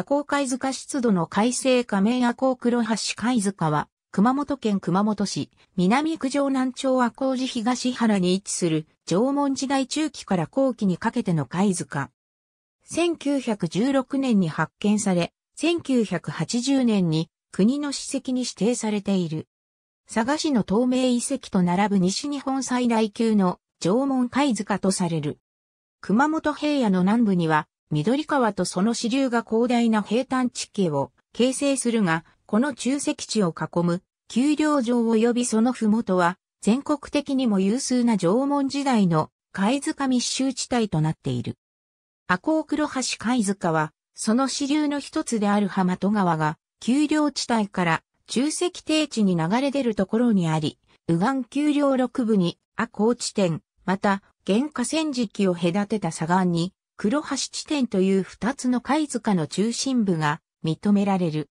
阿公貝塚湿度の改正加盟阿公黒橋貝塚は、熊本県熊本市、南九条南町阿公寺東原に位置する、縄文時代中期から後期にかけての貝塚。1916年に発見され、1980年に国の史跡に指定されている。佐賀市の東名遺跡と並ぶ西日本最大級の縄文貝塚とされる。熊本平野の南部には緑川とその支流が広大な平坦地形を形成するが、この中石地を囲む、丘陵城及びその麓は、全国的にも有数な縄文時代の貝塚密集地帯となっている。赤尾黒橋貝塚は、その支流の一つである浜戸川が、丘陵地帯から中石低地に流れ出るところにあり、右岸丘陵六部に、赤尾地点、また、原河川敷を隔てた左岸に、黒橋地点という二つの貝塚の中心部が認められる。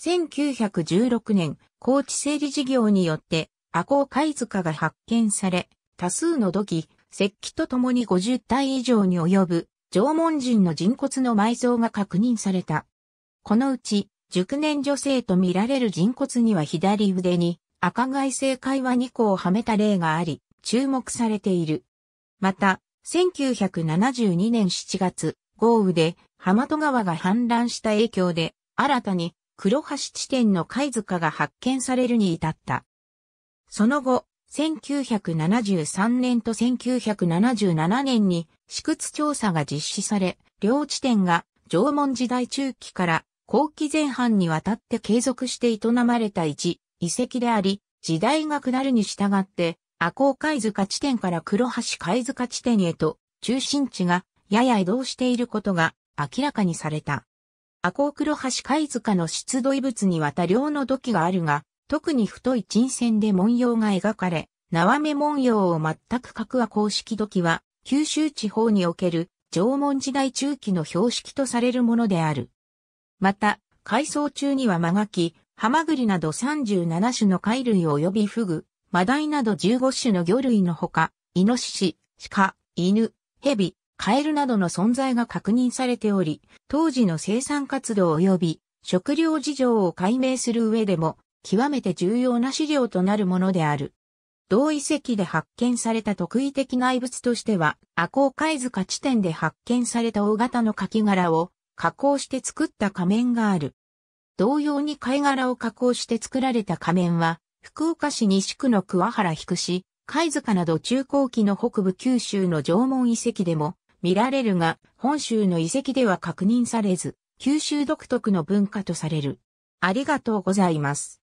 1916年、高知整理事業によって、阿公貝塚が発見され、多数の土器、石器とともに50体以上に及ぶ、縄文人の人骨の埋蔵が確認された。このうち、熟年女性と見られる人骨には左腕に、赤外星貝は2個をはめた例があり、注目されている。また、1972年7月、豪雨で浜戸川が氾濫した影響で、新たに黒橋地点の貝塚が発見されるに至った。その後、1973年と1977年に私屈調査が実施され、両地点が縄文時代中期から後期前半にわたって継続して営まれた一遺跡であり、時代が下るに従って赤甲貝塚地点から黒橋貝塚地点へと中心地がやや移動していることが明らかにされた。赤甲黒橋貝塚の出土遺物には多量の土器があるが、特に太い沈線で文様が描かれ、縄目文様を全く書くは公式土器は、九州地方における縄文時代中期の標識とされるものである。また、改装中にはマガキ、ハマグリなど37種の貝類及びフグ、マダイなど15種の魚類のほか、イノシシ、鹿、犬、蛇、カエルなどの存在が確認されており、当時の生産活動及び食料事情を解明する上でも、極めて重要な資料となるものである。同遺跡で発見された特異的な遺物としては、阿イ貝塚地点で発見された大型のカキ殻を加工して作った仮面がある。同様に貝殻を加工して作られた仮面は、福岡市西区の桑原彦市、貝塚など中高期の北部九州の縄文遺跡でも見られるが、本州の遺跡では確認されず、九州独特の文化とされる。ありがとうございます。